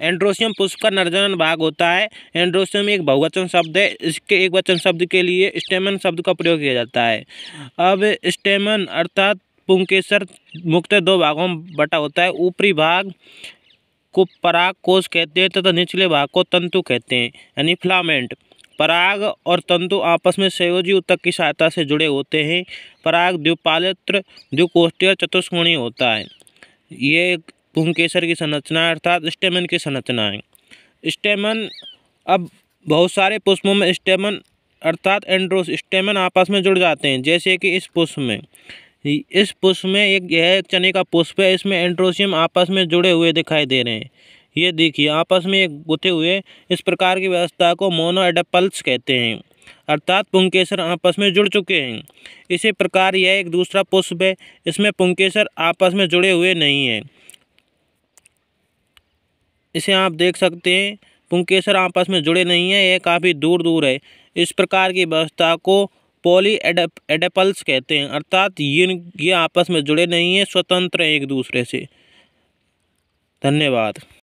androecium पुष्प का नर्जन भाग होता है एंड्रोसियम एक बहुवचन शब्द है इसके एक वचन शब्द के लिए स्टेमन शब्द का प्रयोग किया जाता है अब स्टेमन अर्थात पुंकेसर मुक्त दो भागों में बटा होता है ऊपरी भाग को पराग कोष कहते हैं तथा निचले भाग को तंतु कहते हैं यानी फ्लामेंट पराग और तंतु आपस में सयोजी उत्तक की सहायता से जुड़े होते हैं पराग द्विपालित्र द्विकोष्ठीय चतुष्कोणी होता है ये पुंकेसर की संरचना अर्थात स्टेमन की संरचना स्टेमन अब बहुत सारे पुष्पों में स्टेमन अर्थात एंड्रोस स्टेमन आपस में जुड़ जाते हैं जैसे कि इस पुष्प में इस पुष्प में एक यह एक चने का पुष्प है इसमें एंड्रोसियम आपस में जुड़े हुए दिखाई दे रहे हैं ये देखिए आपस में एक गुथे हुए इस प्रकार की व्यवस्था को मोनो एडपल्स कहते हैं अर्थात पुंकेसर आपस में जुड़ चुके हैं इसी प्रकार यह एक दूसरा पुष्प है इसमें पुंकेसर आपस में जुड़े हुए नहीं हैं इसे आप देख सकते हैं पुंकेसर आपस में जुड़े नहीं हैं यह काफ़ी दूर दूर है इस प्रकार की व्यवस्था को पॉली एडेप, एडेपल्स कहते हैं अर्थात ये ये आपस में जुड़े नहीं हैं स्वतंत्र हैं एक दूसरे से धन्यवाद